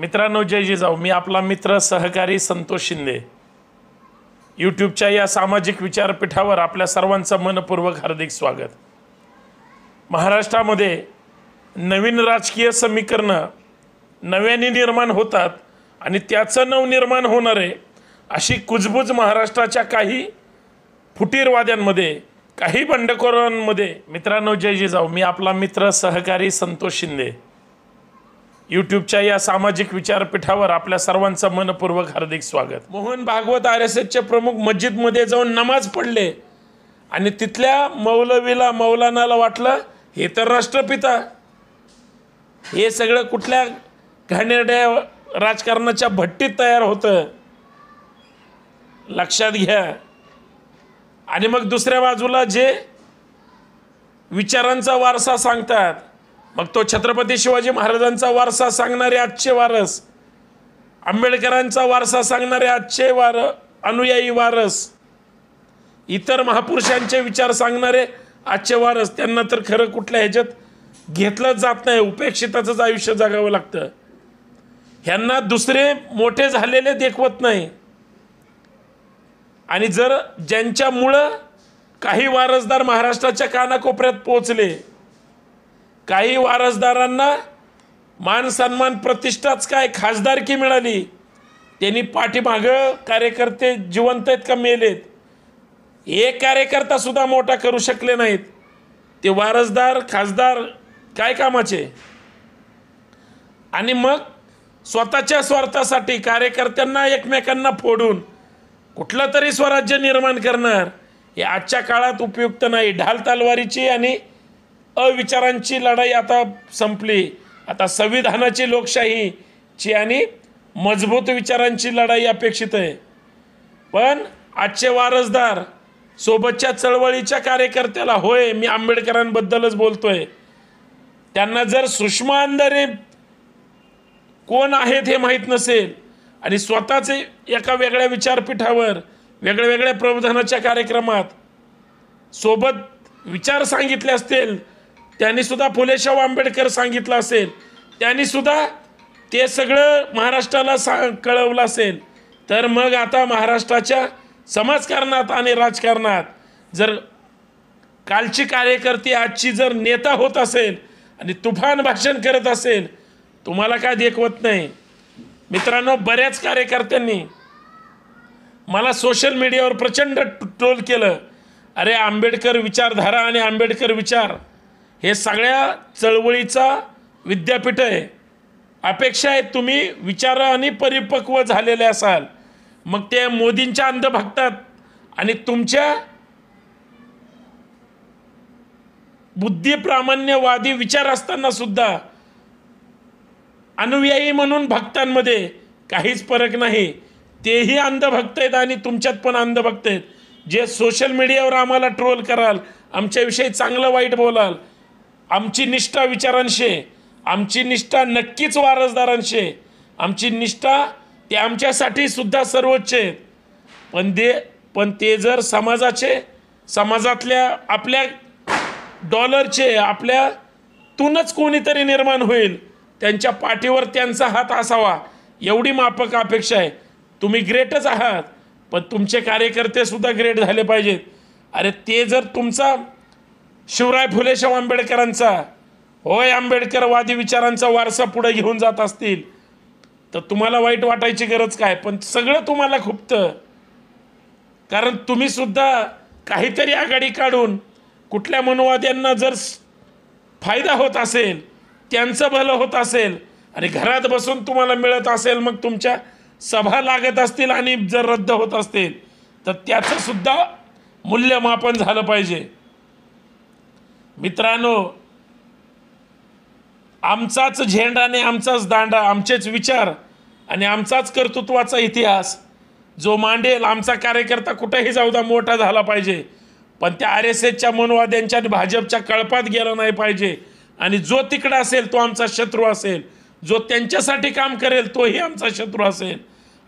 मित्रांनो जय जिजाऊ मी आपला मित्र सहकारी संतोष शिंदे यूट्यूबच्या या सामाजिक विचारपीठावर आपल्या सर्वांचं मनपूर्वक हार्दिक स्वागत महाराष्ट्रामध्ये नवीन राजकीय समीकरणं नव्याने निर्माण होतात आणि त्याचं नवनिर्माण होणार आहे अशी कुजबूज महाराष्ट्राच्या काही फुटीरवाद्यांमध्ये काही बंडखोरांमध्ये मित्रांनो जय जिजाऊ मी आपला मित्र सहकारी संतोष शिंदे यूट्यूबच्या या सामाजिक विचारपीठावर आपल्या सर्वांचं मनपूर्वक हार्दिक स्वागत मोहन भागवत आर एस एसचे प्रमुख मस्जिदमध्ये जाऊन नमाज पडले आणि तिथल्या मौलवीला मौलानाला वाटलं हे तर राष्ट्रपिता हे सगळं कुठल्या घाणेरड्या राजकारणाच्या भट्टीत तयार होतं लक्षात घ्या आणि मग दुसऱ्या बाजूला जे विचारांचा वारसा सांगतात मग तो छत्रपती शिवाजी महाराजांचा वारसा सांगणारे आजचे वारस आंबेडकरांचा वारसा सांगणारे आजचे वार अनुयायी वारस इतर महापुरुषांचे विचार सांगणारे आजचे वारस त्यांना तर खरं कुठल्या ह्याच्यात घेतलंच जात नाही उपेक्षिताचंच आयुष्य जगावं लागतं ह्यांना दुसरे मोठे झालेले देखवत नाही आणि जर ज्यांच्यामुळं काही वारसदार महाराष्ट्राच्या कानाकोपऱ्यात पोहोचले काही वारसदारांना मान सन्मान प्रतिष्ठाच काय खासदारकी मिळाली त्यांनी पाठीमागं कार्यकर्ते जिवंत आहेत का मेलेत एक कार्यकर्ता सुद्धा मोठा करू शकले नाहीत ते वारसदार खासदार काय कामाचे आणि मग स्वतःच्या स्वार्थासाठी कार्यकर्त्यांना एकमेकांना फोडून कुठलं तरी स्वराज्य निर्माण करणार हे आजच्या काळात उपयुक्त नाही ढाल तलवारीची आणि अविचारांची लढाई आता संपली आता संविधानाची लोकशाहीची आणि मजबूत विचारांची लढाई अपेक्षित आहे पण आजचे वारसदार सोबतच्या चळवळीच्या कार्यकर्त्याला होय मी आंबेडकरांबद्दलच बोलतोय त्यांना जर सुषमा अंधारे कोण आहेत हे माहीत नसेल आणि स्वतःचे एका वेगळ्या विचारपीठावर वेगळ्या वेगळ्या प्रबोधनाच्या कार्यक्रमात सोबत विचार सांगितले असतील त्यांनी सुद्धा आंबेडकर सांगितलं असेल त्यांनी सुद्धा ते सगळं महाराष्ट्राला सा कळवलं असेल तर मग आता महाराष्ट्राच्या समाजकारणात आणि राजकारणात जर कालची कार्यकर्ती आजची जर नेता होत असेल आणि तुफान भाषण करत असेल तुम्हाला काय देखवत नाही मित्रांनो बऱ्याच कार्यकर्त्यांनी मला सोशल मीडियावर प्रचंड ट्रोल केलं अरे आंबेडकर विचारधारा आणि आंबेडकर विचार हे सगळ्या चळवळीचा विद्यापीठ आहे अपेक्षा आहे तुम्ही आणि परिपक्व झालेले असाल मग ते मोदींच्या अंधभक्तात आणि तुमच्या बुद्धिप्रामाण्यवादी विचार असताना सुद्धा अनुयायी म्हणून भक्तांमध्ये काहीच फरक नाही तेही अंधभक्त आहेत आणि तुमच्यात पण अंधभक्त आहेत जे सोशल मीडियावर आम्हाला ट्रोल कराल आमच्याविषयी चांगलं वाईट बोलाल आमची निष्ठा विचारांशी आमची निष्ठा नक्कीच वारसदारांशी आमची निष्ठा ते आमच्यासाठी सुद्धा सर्वोच्च आहेत पण दे पण ते जर समाजाचे समाजातल्या आपल्या डॉलरचे आपल्यातूनच कोणीतरी निर्माण होईल त्यांच्या पाठीवर त्यांचा हात असावा एवढी माफक अपेक्षा आहे तुम्ही ग्रेटच आहात पण तुमचे कार्यकर्तेसुद्धा ग्रेट झाले पाहिजेत अरे ते जर तुमचा शिवराय फुलेशाव आंबेडकरांचा होय आंबेडकरवादी विचारांचा वारसा पुढे घेऊन जात असतील तर तुम्हाला वाईट वाटायची गरज काय पण सगळं तुम्हाला खुपतं कारण तुम्ही सुद्धा काहीतरी आघाडी काढून कुठल्या मनोवाद्यांना जर फायदा होत असेल त्यांचं भलं होत असेल आणि घरात बसून तुम्हाला मिळत असेल मग तुमच्या सभा लागत असतील आणि जर रद्द होत असतील तर त्याचंसुद्धा मूल्यमापन झालं पाहिजे मित्रांनो आमचाच झेंडा आणि आमचाच दांडा आमचेच विचार आणि आमचाच कर्तृत्वाचा इतिहास जो मांडेल आमचा कार्यकर्ता कुठेही जाऊदा मोठा झाला पाहिजे पण त्या आर एस एसच्या मनवाद्यांच्या आणि भाजपच्या कळपात गेला नाही पाहिजे आणि जो तिकडं असेल तो आमचा शत्रू असेल जो त्यांच्यासाठी काम करेल तोही आमचा शत्रू असेल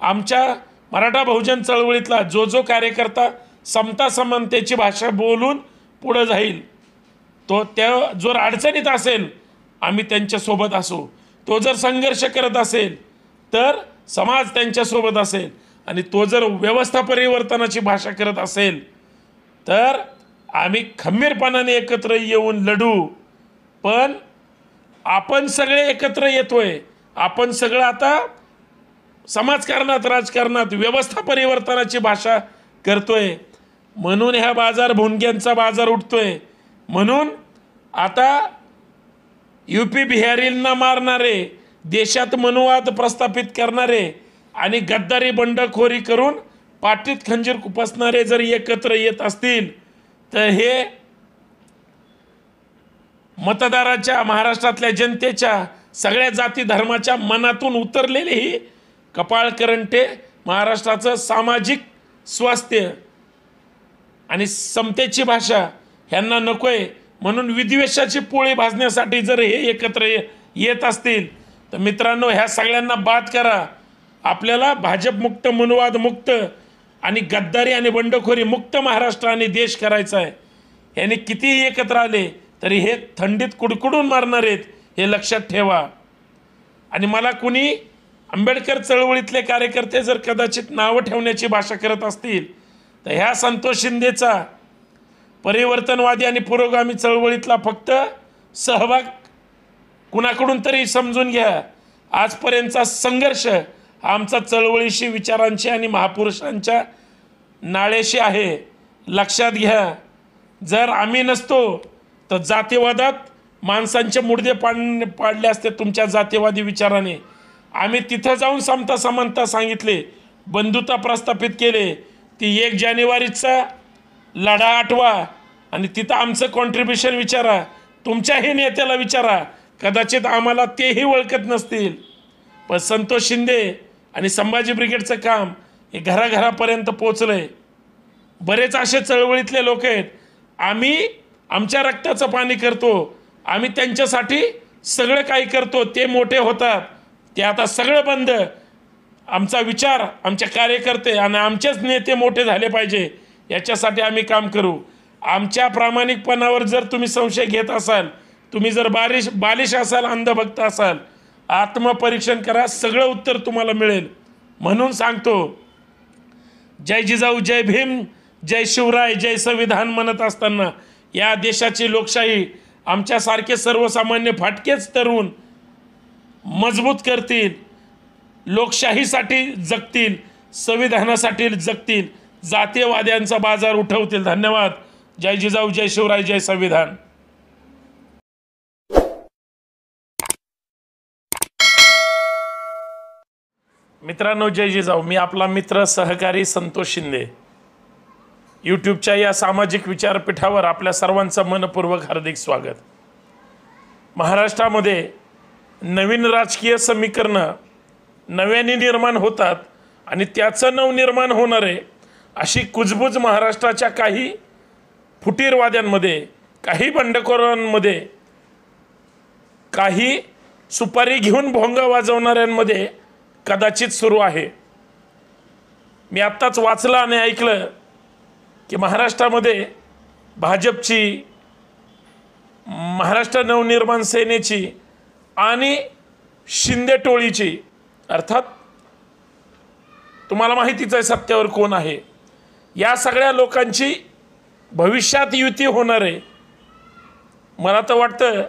आमच्या मराठा बहुजन चळवळीतला जो जो कार्यकर्ता समता समानतेची भाषा बोलून पुढं जाईल तो त्या जर अडचणीत असेल आम्ही त्यांच्यासोबत असू तो जर संघर्ष करत असेल तर समाज त्यांच्यासोबत असेल आणि तो जर व्यवस्था परिवर्तनाची भाषा करत असेल तर आम्ही खंबीरपणाने एकत्र येऊन लढू पण आपण सगळे एकत्र येतोय आपण सगळं आता समाजकारणात राजकारणात व्यवस्था परिवर्तनाची भाषा करतोय म्हणून ह्या बाजार भोंग्यांचा बाजार उठतोय म्हणून आता यू पी बिहारींना मारणारे देशात मनुवाद प्रस्थापित करणारे आणि गद्दारी बंडखोरी करून पाठीत खंजीर कुपसणारे जर एकत्र येत असतील तर हे मतदाराच्या महाराष्ट्रातल्या जनतेच्या सगळ्या जाती धर्माच्या मनातून उतरलेले ही कपाळकरंटे महाराष्ट्राचं सामाजिक स्वास्थ्य आणि समतेची भाषा ह्यांना नको आहे म्हणून विद्वेषाची पोळी भाजण्यासाठी जर हे एकत्र येत असतील तर मित्रांनो ह्या सगळ्यांना बाद करा आपल्याला भाजपमुक्त मुक्त मुक्त आणि गद्दारी आणि बंडखोरी मुक्त महाराष्ट्र आणि देश करायचा आहे याने कितीही एकत्र आले तरी हे थंडीत कुडकुडून मारणार आहेत हे लक्षात ठेवा आणि मला कुणी आंबेडकर चळवळीतले कार्यकर्ते जर कदाचित नावं ठेवण्याची भाषा करत असतील तर ह्या संतोष शिंदेचा परिवर्तनवादी आणि पुरोगामी चळवळीतला फक्त सहभाग कुणाकडून तरी समजून घ्या आजपर्यंतचा संघर्ष आमचा चळवळीशी विचारांशी आणि महापुरुषांच्या नाळेशी आहे लक्षात घ्या जर आम्ही नसतो तर जातीवादात माणसांचे मुडदे पाड पाडले असते तुमच्या जातीवादी विचाराने आम्ही तिथं जाऊन समता समानता सांगितले बंधुता प्रस्थापित केले ती एक जानेवारीचा लढा आठवा आणि तिथं आमचं कॉन्ट्रीब्युशन विचारा तुमच्याही नेत्याला विचारा कदाचित आम्हाला तेही ओळखत नसतील पण संतोष शिंदे आणि संभाजी ब्रिगेडचं काम हे घराघरापर्यंत पोचलं आहे बरेच असे चळवळीतले लोक आहेत आम्ही आमच्या रक्ताचं पाणी करतो आम्ही त्यांच्यासाठी सगळं काही करतो ते मोठे होतात ते आता सगळं बंद आमचा विचार आमचे कार्यकर्ते आणि आमचेच नेते मोठे झाले पाहिजे याच्यासाठी आम्ही काम करू आमच्या प्रामाणिकपणावर जर तुम्ही संशय घेत असाल तुम्ही जर बारिश बालिश असाल अंधभक्त असाल आत्मपरीक्षण करा सगळं उत्तर तुम्हाला मिळेल म्हणून सांगतो जय जिजाऊ जय भीम जय शिवराय जय संविधान म्हणत असताना या देशाची लोकशाही आमच्यासारखे सर्वसामान्य फाटकेच तरुण मजबूत करतील लोकशाहीसाठी जगतील संविधानासाठी जगतील जातीयवाद्यांचा बाजार उठवतील धन्यवाद जय जिजाऊ जय शिवराय जय संविधान मित्रांनो जय जिजाऊ मी आपला मित्र सहकारी संतोष शिंदे यूट्यूबच्या या सामाजिक विचारपीठावर आपल्या सर्वांचं मनपूर्वक हार्दिक स्वागत महाराष्ट्रामध्ये नवीन राजकीय समीकरणं नव्याने निर्माण होतात आणि त्याचं नवनिर्माण होणारे अशी कुजबुज महाराष्ट्राच्या काही फुटीरवाद्यांमध्ये काही बंडखोरांमध्ये काही सुपारी घेऊन भोंगा वाजवणाऱ्यांमध्ये कदाचित सुरू आहे मी आत्ताच वाचलं आणि ऐकलं की महाराष्ट्रामध्ये भाजपची महाराष्ट्र नवनिर्माण सेनेची आणि शिंदे टोळीची अर्थात तुम्हाला माहितीच आहे सत्यावर कोण आहे या सगळ्या लोकांची भविष्यात युती होणार आहे मला तर वाटतं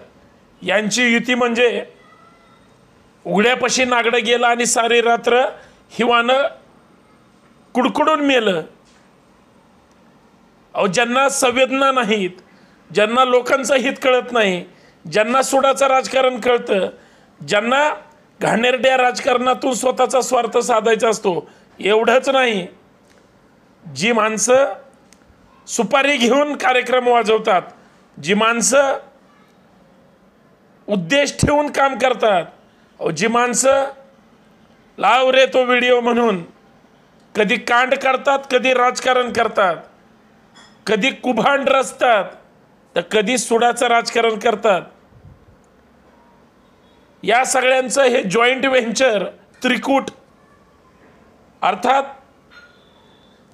यांची युती म्हणजे उघड्यापाशी नागडं गेलं आणि सारी रात्र हिवानं कुडकुडून मेलं अहो ज्यांना संवेदना नाहीत ज्यांना लोकांचं हित कळत नाही ज्यांना सुडाचं राजकारण कळतं ज्यांना घाणेरड्या राजकारणातून स्वतःचा स्वार्थ साधायचा असतो एवढंच नाही जी माणसं सुपारी घेऊन कार्यक्रम वाजवतात जी माणसं उद्देश ठेवून काम करतात जी माणसं लाव रे तो व्हिडिओ म्हणून कधी कांड करतात कधी राजकारण करतात कधी कुभांड रचतात तर कधी सुडाचं राजकारण करतात या सगळ्यांचं हे जॉईंट व्हेंचर त्रिकूट अर्थात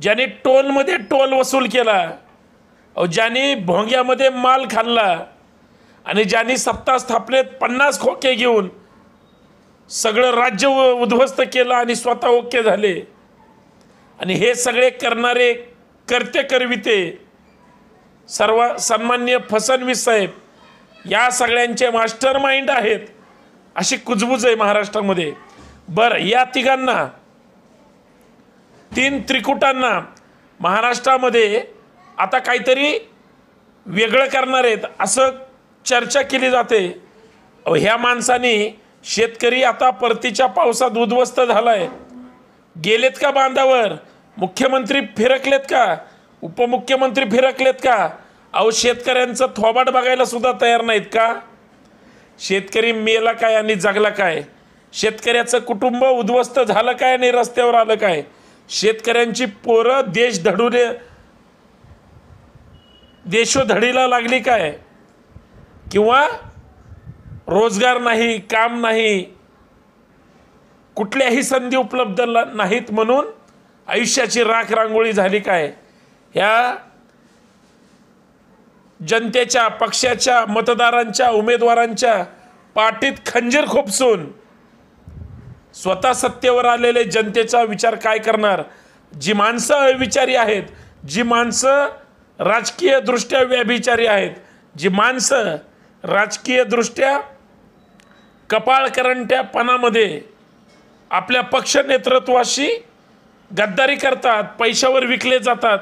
ज्याने टोलमध्ये टोल वसूल केला ज्याने भोंग्यामध्ये माल खाल्ला आणि ज्यांनी सत्ता स्थापनेत पन्नास खोके घेऊन सगळं राज्य उद्ध्वस्त केलं आणि स्वतः ओके झाले आणि हे सगळे करणारे कर्ते करविते सर्व सन्मान्य फसनवीस साहेब या सगळ्यांचे मास्टर माइंड आहेत अशी कुजबूज आहे महाराष्ट्रामध्ये बरं या तिघांना तीन त्रिकुटांना महाराष्ट्रामध्ये आता काहीतरी वेगळं करणार आहेत असं चर्चा केली जाते ह्या माणसाने शेतकरी आता परतीच्या पावसात उद्ध्वस्त झाला आहे गेलेत का बांधावर मुख्यमंत्री फिरकलेत का उपमुख्यमंत्री फिरकलेत का अहो शेतकऱ्यांचं थोबाट बघायला सुद्धा तयार नाहीत का शेतकरी मेला काय आणि जगला काय शेतकऱ्याचं कुटुंब उद्ध्वस्त झालं काय आणि रस्त्यावर आलं काय शेतकऱ्यांची पोरं देश धडून देशोधडीला लागली काय किंवा रोजगार नाही काम नाही कुठल्याही संधी उपलब्ध नाहीत म्हणून आयुष्याची राख रांगोळी झाली काय ह्या जनतेच्या पक्षाच्या मतदारांच्या उमेदवारांच्या पाठीत खंजीर खोपसून स्वतः सत्तेवर आलेले जनतेचा विचार काय करणार जी माणसं अविचारी आहेत जी माणसं राजकीयदृष्ट्या व्यभिचारी आहेत जी माणसं राजकीयदृष्ट्या कपाळकरंट्या पणामध्ये आपल्या पक्ष नेतृत्वाशी गद्दारी करतात पैशावर विकले जातात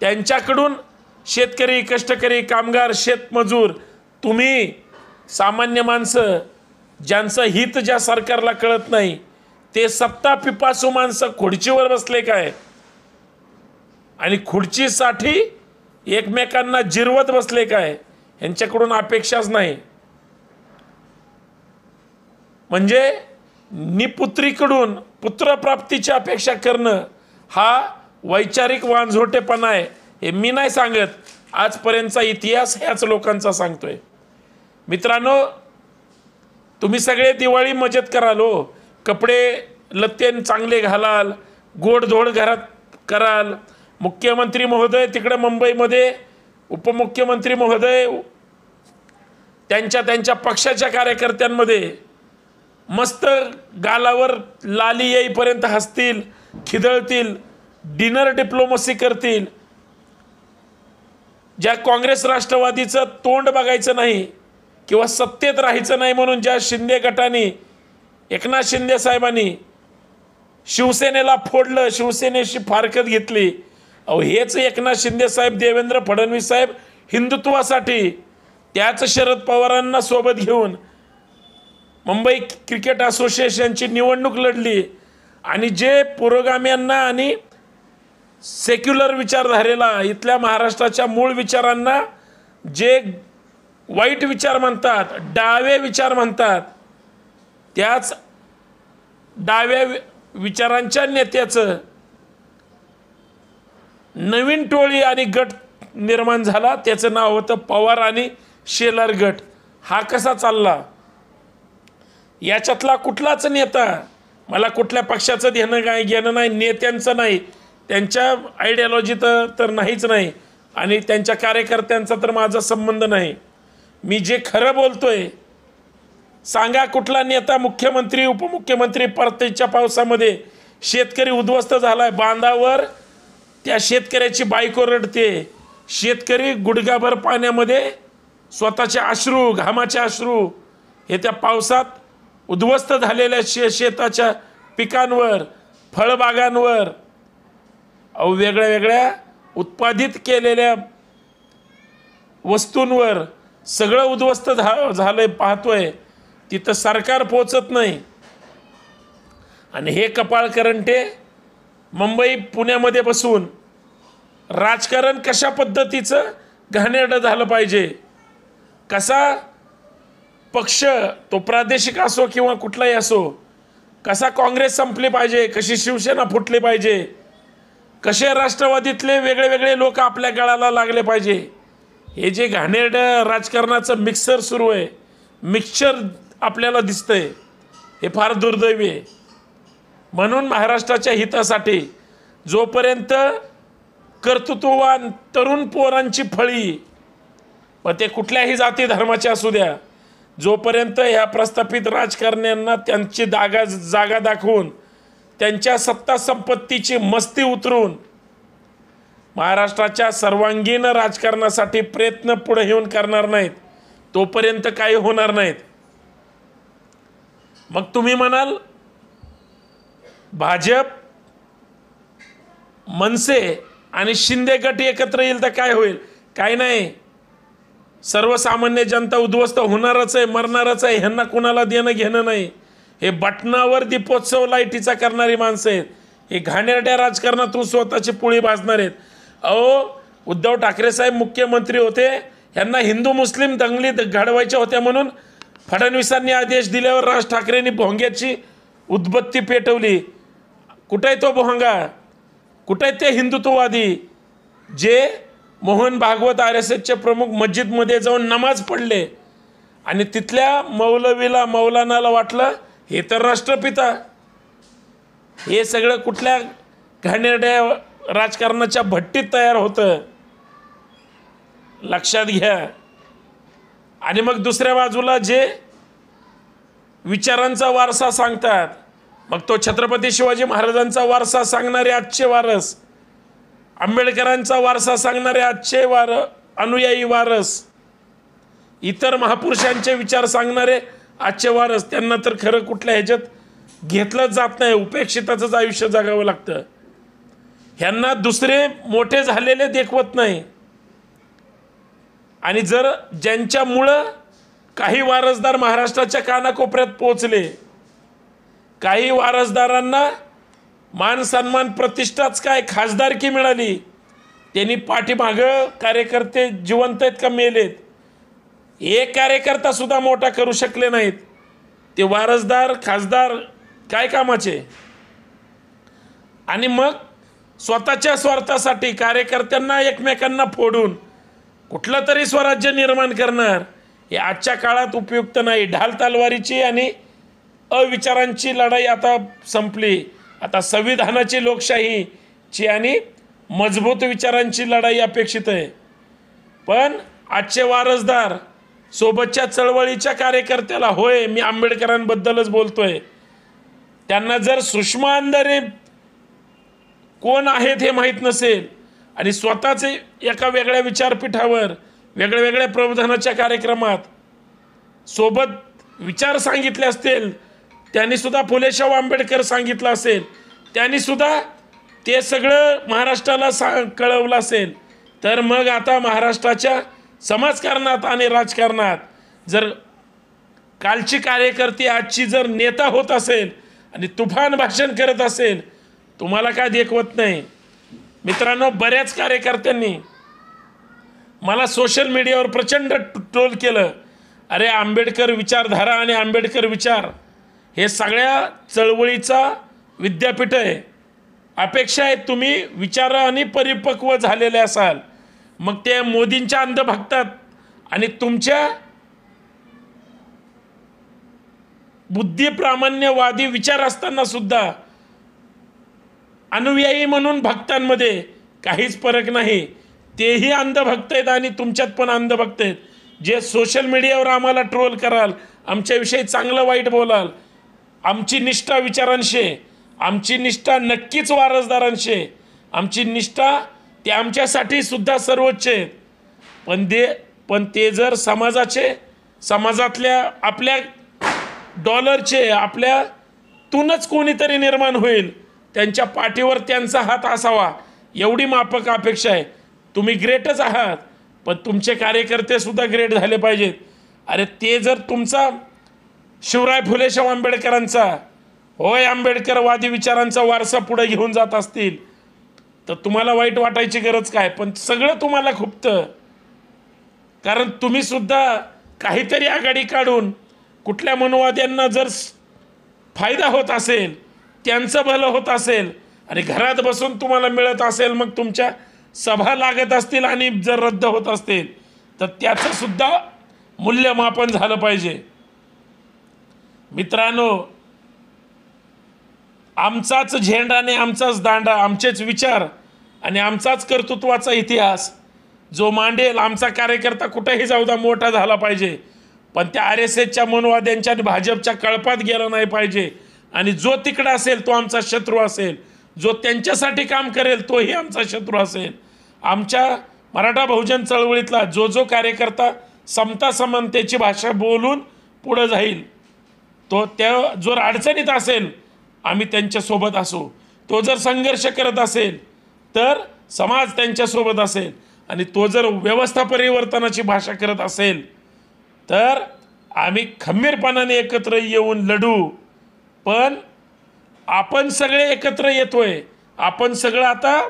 त्यांच्याकडून शेतकरी कष्टकरी कामगार शेतमजूर तुम्ही सामान्य माणसं ज्यांचं हित ज्या सरकारला कळत नाही ते सत्ता पिपासू माणसं खुर्चीवर बसले काय आणि खुर्चीसाठी एकमेकांना जिरवत बसले काय यांच्याकडून अपेक्षाच नाही म्हणजे निपुत्रीकडून पुत्रप्राप्तीची अपेक्षा करणं हा वैचारिक वांझोटेपणा आहे हे मी नाही सांगत आजपर्यंतचा इतिहास ह्याच लोकांचा सांगतोय मित्रांनो तुम्ही सगळे दिवाळी मजेत कराल हो कपडे लत्तेन चांगले घालाल गोडधोड घरात कराल मुख्यमंत्री महोदय तिकडे मुंबईमध्ये उपमुख्यमंत्री महोदय त्यांच्या त्यांच्या पक्षाच्या कार्यकर्त्यांमध्ये मस्त गालावर लाली येईपर्यंत हसतील खिदळतील डिनर डिप्लोमसी करतील ज्या काँग्रेस राष्ट्रवादीचं तोंड बघायचं नाही किंवा सत्तेत राहायचं नाही म्हणून ज्या शिंदे गटाने एकनाथ शिंदे साहेबांनी शिवसेनेला फोडलं शिवसेनेशी फारकत घेतली अहो हेच एकनाथ शिंदे साहेब देवेंद्र फडणवीस साहेब हिंदुत्वासाठी त्याच शरद पवारांना सोबत घेऊन मुंबई क्रिकेट असोसिएशनची निवडणूक लढली आणि जे पुरोगाम्यांना आणि सेक्युलर विचारधारेला इथल्या महाराष्ट्राच्या मूळ विचारांना जे वाईट विचार म्हणतात डावे विचार म्हणतात त्याच डाव्या विचारांच्या नेत्याचं नवीन टोळी आणि गट निर्माण झाला त्याचं नाव होतं पवार आणि शेलार गट हा कसा चालला याच्यातला कुठलाच नेता मला कुठल्या पक्षाचं देणं काय घेणं नाही नेत्यांचं नाही त्यांच्या आयडियॉलॉजी तर नाहीच नाही आणि त्यांच्या कार्यकर्त्यांचा तर माझा संबंध नाही मी जे खरं बोलतोय सांगा कुठला नेता मुख्यमंत्री उपमुख्यमंत्री परतच्या पावसामध्ये शेतकरी उद्ध्वस्त झाला आहे बांधावर त्या शेतकऱ्याची बायको रडते शेतकरी गुडघाभर पाण्यामध्ये स्वतःचे अश्रू घामाचे अश्रू हे त्या पावसात उद्ध्वस्त झालेल्या शे शेताच्या पिकांवर फळबागांवर वेगळ्या वेगळ्या उत्पादित केलेल्या वस्तूंवर सगळं उद्ध्वस्त झा पाहतोय तिथं सरकार पोचत नाही आणि हे कपाळ करंटे मुंबई पुण्यामध्ये बसून राजकारण कशा पद्धतीचं घाणेरडं झालं पाहिजे कसा पक्ष तो प्रादेशिक असो किंवा कुठलाही असो कसा काँग्रेस संपली पाहिजे कशी शिवसेना फुटली पाहिजे कसे राष्ट्रवादीतले वेगळे वेगळे लोक आपल्या गळाला लागले पाहिजे हे जे घाणेरड राजकारणाचं मिक्सर सुरू आहे मिक्सर आपल्याला दिसतं आहे हे फार दुर्दैवी आहे म्हणून महाराष्ट्राच्या हितासाठी जोपर्यंत कर्तृत्ववान तरुण पोरांची फळी व ते कुठल्याही जाती धर्माचे असू द्या जोपर्यंत ह्या प्रस्थापित राजकारण्यांना त्यांची दागा जागा दाखवून त्यांच्या सत्ता संपत्तीची मस्ती उतरून महाराष्ट्राच्या सर्वांगीण राजकारणासाठी प्रयत्न पुढे येऊन करणार नाहीत तोपर्यंत काही होणार नाहीत मग तुम्ही म्हणाल भाजप मनसे आणि शिंदे गट एकत्र येईल तर काय होईल काय नाही सर्वसामान्य जनता उद्ध्वस्त होणारच आहे मरणारच आहे ह्यांना कुणाला देणं घेणं नाही हे बटनावर दीपोत्सव लाईटीचा करणारी माणसं आहेत हे घाणेरड्या राजकारणातून स्वतःची पोळी भाजणार आहेत अहो उद्धव ठाकरे साहेब मुख्यमंत्री होते यांना हिंदू मुस्लिम दंगली घडवायच्या होत्या म्हणून फडणवीसांनी आदेश दिल्यावर राज ठाकरेंनी भोंग्याची उद्बत्ती पेटवली कुठे तो भोंगा कुठे ते हिंदुत्ववादी जे मोहन भागवत आर एस एसचे प्रमुख मस्जिदमध्ये जाऊन नमाज पडले आणि तिथल्या मौलवीला मौलानाला वाटलं हे तर राष्ट्रपिता हे सगळं कुठल्या घाणेरड्या राजकारणाच्या भट्टीत तयार होतं लक्षात घ्या आणि मग दुसऱ्या बाजूला जे विचारांचा वारसा सांगतात मग तो छत्रपती शिवाजी महाराजांचा वारसा सांगणारे आजचे वारस आंबेडकरांचा वारसा सांगणारे आजचे वार अनुयायी वारस इतर महापुरुषांचे विचार सांगणारे आजचे वारस त्यांना तर खरं कुठल्या ह्याच्यात घेतलंच जात नाही उपेक्षिताचंच आयुष्य जगावं लागतं ह्यांना दुसरे मोठे झालेले देखवत नाही आणि जर ज्यांच्यामुळं काही वारसदार महाराष्ट्राच्या कानाकोपऱ्यात पोचले काही वारसदारांना मान सन्मान प्रतिष्ठाच काय खासदारकी मिळाली त्यांनी पाठीमागं कार्यकर्ते जिवंत आहेत का मेलेत एक कार्यकर्ता सुद्धा मोठा करू शकले नाहीत ते वारसदार खासदार काय कामाचे आणि मग स्वतःच्या स्वार्थासाठी कार्यकर्त्यांना एकमेकांना फोडून कुठलं तरी स्वराज्य निर्माण करणार हे आजच्या काळात उपयुक्त नाही ढाल तलवारीची आणि अविचारांची लढाई आता संपली आता संविधानाची लोकशाहीची आणि मजबूत विचारांची लढाई अपेक्षित आहे पण आजचे वारसदार सोबतच्या चळवळीच्या कार्यकर्त्याला होय मी आंबेडकरांबद्दलच बोलतोय त्यांना जर सुषमा अंधारे कोण आहेत हे माहीत नसेल आणि स्वतःचे एका वेगळ्या विचारपीठावर वेगळ्या वेगळ्या प्रबोधनाच्या कार्यक्रमात सोबत विचार सांगितले असतील त्यांनी सुद्धा फुलेशाहू आंबेडकर सांगितलं असेल त्यांनी सुद्धा ते सगळं महाराष्ट्राला सा कळवलं असेल तर मग आता महाराष्ट्राच्या समाजकारणात आणि राजकारणात जर कालची कार्यकर्ती आजची जर नेता होत असेल आणि तुफान भाषण करत असेल तुम्हाला काय देखवत नाही मित्रांनो बऱ्याच कार्यकर्त्यांनी मला सोशल मीडियावर प्रचंड ट्रोल केलं अरे आंबेडकर विचारधारा आणि आंबेडकर विचार हे सगळ्या चळवळीचा विद्यापीठ आहे अपेक्षा आहे तुम्ही विचार आणि परिपक्व झालेले असाल मग ते मोदींच्या अंध भागतात आणि तुमच्या बुद्धिप्रामाण्यवादी विचार असताना सुद्धा अनुयायी म्हणून भक्तांमध्ये काहीच फरक नाही तेही अंधभक्त आहेत आणि तुमच्यात पण अंधभक्त आहेत जे सोशल मीडियावर आम्हाला ट्रोल कराल आमच्याविषयी चांगलं वाईट बोलाल आमची निष्ठा विचारांशी आमची निष्ठा नक्कीच वारसदारांशी आमची निष्ठा ते आमच्यासाठी सुद्धा सर्वोच्च आहेत पण दे पण ते जर समाजाचे समाजातल्या आपल्या डॉलरचे आपल्यातूनच कोणीतरी निर्माण होईल त्यांच्या पाठीवर त्यांचा हात असावा एवढी माफक अपेक्षा आहे तुम्ही ग्रेटच आहात पण तुमचे कार्यकर्तेसुद्धा ग्रेट झाले पाहिजेत अरे ते जर तुमचा शिवराय फुलेशाव आंबेडकरांचा होय आंबेडकरवादी विचारांचा वारसा पुढे घेऊन जात असतील तर तुम्हाला वाईट वाटायची गरज काय पण सगळं तुम्हाला खुपतं कारण तुम्हीसुद्धा काहीतरी आघाडी काढून कुठल्या मनोवाद्यांना जर फायदा होत असेल त्यांचं भलं होत असेल आणि घरात बसून तुम्हाला मिळत असेल मग तुमच्या सभा लागत असतील आणि जर रद्द होत असतील तर सुद्धा मूल्यमापन झालं पाहिजे मित्रांनो आमचाच झेंडा आणि आमचाच दांडा आमचेच विचार आणि आमचाच कर्तृत्वाचा इतिहास जो मांडेल आमचा कार्यकर्ता कुठेही जाऊदा मोठा झाला पाहिजे पण त्या आर एस एसच्या मनवाद्यांच्या आणि भाजपच्या कळपात गेला नाही पाहिजे आणि जो तिकडं असेल तो आमचा शत्रू असेल जो त्यांच्यासाठी काम करेल तोही आमचा शत्रू असेल आमच्या मराठा बहुजन चळवळीतला जो जो कार्यकर्ता समता समानतेची भाषा बोलून पुढं जाईल तो त्या जर अडचणीत असेल आम्ही त्यांच्यासोबत असू तो जर संघर्ष करत असेल तर समाज त्यांच्यासोबत असेल आणि तो जर व्यवस्था परिवर्तनाची भाषा करत असेल तर आम्ही खंबीरपणाने एकत्र येऊन लढू पण आपण सगळे एकत्र येतोय आपण सगळं आता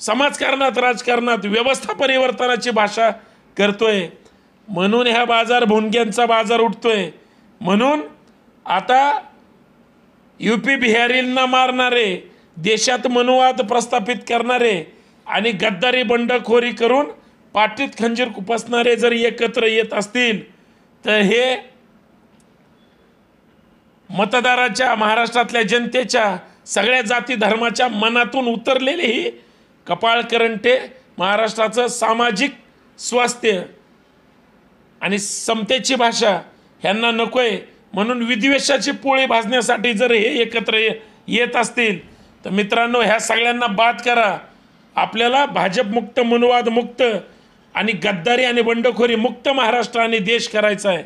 समाजकारणात राजकारणात व्यवस्था परिवर्तनाची भाषा करतोय म्हणून ह्या बाजार भोंग्यांचा बाजार उठतोय म्हणून आता यू पी बिहारींना मारणारे देशात मनुवाद प्रस्थापित करणारे आणि गद्दारी बंडखोरी करून पाठीत खंजीर कुपसणारे जर एकत्र येत असतील तर हे मतदाराच्या महाराष्ट्रातल्या जनतेच्या सगळ्या जाती धर्माच्या मनातून उतरलेले ही कपाळ करंटे महाराष्ट्राचं सामाजिक स्वास्थ्य आणि समतेची भाषा ह्यांना नको आहे म्हणून विद्वेषाची पोळी भाजण्यासाठी जर हे एकत्र येत असतील तर मित्रांनो ह्या सगळ्यांना बाद करा आपल्याला भाजपमुक्त मुक्त मुक्त आणि गद्दारी आणि बंडखोरी मुक्त महाराष्ट्र आणि देश करायचा आहे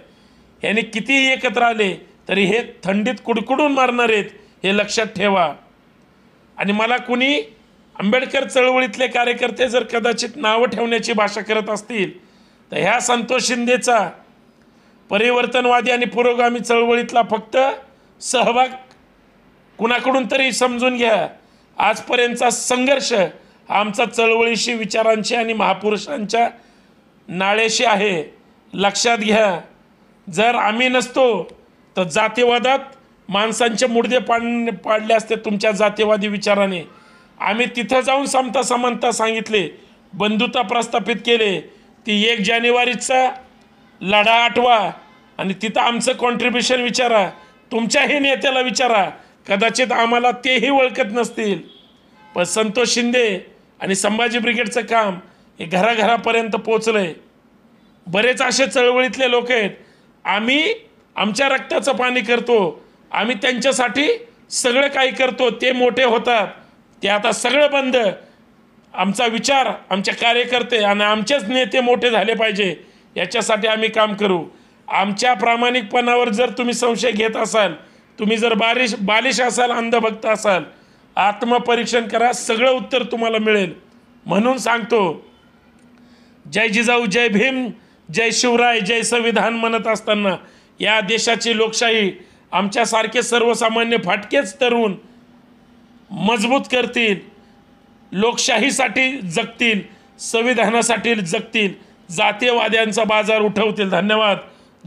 ह्याने कितीही एकत्र आले तरी हे थंडीत कुडकुडून मारणार आहेत हे लक्षात ठेवा आणि मला कुणी आंबेडकर चळवळीतले कार्यकर्ते जर कदाचित नावं ठेवण्याची भाषा करत असतील तर ह्या संतोष शिंदेचा परिवर्तनवादी आणि पुरोगामी चळवळीतला फक्त सहभाग कुणाकडून तरी समजून घ्या आजपर्यंतचा संघर्ष हा आमचा चळवळीशी विचारांशी आणि महापुरुषांच्या नाळेशी आहे लक्षात घ्या जर आम्ही नसतो तर जातीवादात माणसांचे मुडदे पाड पाडले असते तुमच्या जातीवादी विचाराने आम्ही तिथं जाऊन समता समानता सांगितले बंधुता प्रस्थापित केले ती एक जानेवारीचा लढा आठवा आणि तिथं आमचं कॉन्ट्रीब्युशन विचारा तुमच्याही नेत्याला विचारा कदाचित आम्हाला तेही ओळखत नसतील पण संतोष शिंदे आणि संभाजी ब्रिगेडचं काम हे घराघरापर्यंत पोचलं आहे बरेच असे चळवळीतले लोक आहेत आम्ही आमच्या रक्ताचं पाणी करतो आम्ही त्यांच्यासाठी सगळं काही करतो ते मोठे होतात ते आता सगळं बंद आमचा विचार आमचे कार्यकर्ते आणि आमचेच नेते मोठे झाले पाहिजे याच्यासाठी आम्ही काम करू आमच्या प्रामाणिकपणावर जर तुम्ही संशय घेत असाल तुम्ही जर बारिश बालिश असाल अंधभक्त असाल आत्मपरीक्षण करा सगळं उत्तर तुम्हाला मिळेल म्हणून सांगतो जय जिजाऊ जय भीम जय शिवराय जय संविधान म्हणत असताना या देशाची लोकशाही आमच्यासारखे सर्वसामान्य फाटकेच तरुण मजबूत करतील लोकशाहीसाठी जगतील संविधानासाठी जगतील जातीयवाद्यांचा बाजार उठवतील धन्यवाद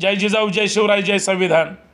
जय जिजाऊ जय शिवराय जय संविधान